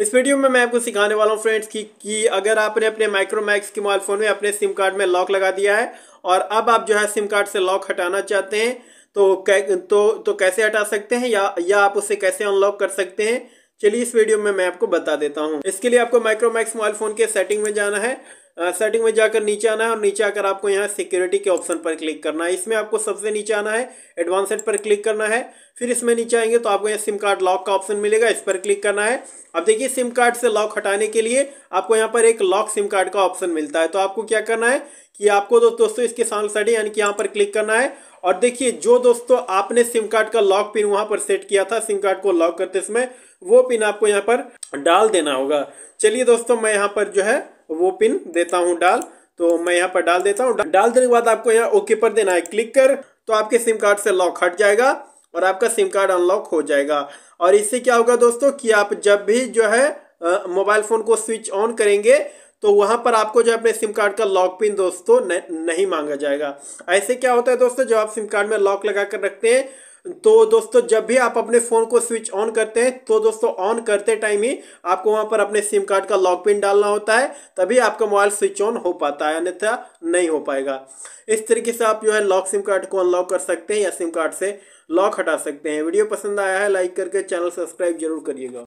इस वीडियो में मैं आपको सिखाने वाला हूँ फ्रेंड्स कि, कि अगर आपने अपने माइक्रोमैक्स के मोबाइल फ़ोन में अपने सिम कार्ड में लॉक लगा दिया है और अब आप जो है सिम कार्ड से लॉक हटाना चाहते हैं तो कै, तो तो कैसे हटा सकते हैं या या आप उसे कैसे अनलॉक कर सकते हैं चलिए इस वीडियो में मैं आपको बता देता हूँ इसके लिए आपको माइक्रोमैक्स मोबाइल फ़ोन के सेटिंग में जाना है सेटिंग में जाकर नीचे आना है और नीचे आकर आपको यहाँ सिक्योरिटी के ऑप्शन पर क्लिक करना है इसमें आपको सबसे नीचे आना है एडवांस पर क्लिक करना है फिर इसमें नीचे आएंगे तो आपको यहाँ सिम कार्ड लॉक का ऑप्शन मिलेगा इस पर क्लिक करना है अब देखिए सिम कार्ड से लॉक हटाने के लिए आपको यहाँ पर एक लॉक सिम कार्ड का ऑप्शन मिलता है तो आपको क्या करना है कि आपको दो, दोस्तों इसके सामने साइड यानी कि यहाँ पर क्लिक करना है और देखिए जो दोस्तों आपने सिम कार्ड का लॉक पिन वहां पर सेट किया था सिम कार्ड को लॉक करते समय वो पिन आपको यहाँ पर डाल देना होगा चलिए दोस्तों मैं यहाँ पर जो है वो पिन देता हूँ डाल तो मैं यहाँ पर डाल देता हूँ डाल देने के बाद आपको यहाँ ओके पर देना है क्लिक कर तो आपके सिम कार्ड से लॉक हट जाएगा और आपका सिम कार्ड अनलॉक हो जाएगा और इससे क्या होगा दोस्तों कि आप जब भी जो है मोबाइल फ़ोन को स्विच ऑन करेंगे तो वहाँ पर आपको जो अपने सिम कार्ड का लॉक पिन दोस्तों न, नहीं मांगा जाएगा ऐसे क्या होता है दोस्तों जब आप सिम कार्ड में लॉक लगा कर रखते हैं तो दोस्तों जब भी आप अपने फ़ोन को स्विच ऑन करते हैं तो दोस्तों ऑन करते टाइम ही आपको वहाँ पर अपने सिम कार्ड का लॉक पिन डालना होता है तभी आपका मोबाइल स्विच ऑन हो पाता है अन्यथा नहीं हो पाएगा इस तरीके से आप जो है लॉक सिम कार्ड को अनलॉक कर सकते हैं या सिम कार्ड से लॉक हटा सकते हैं वीडियो पसंद आया है लाइक करके चैनल सब्सक्राइब जरूर करिएगा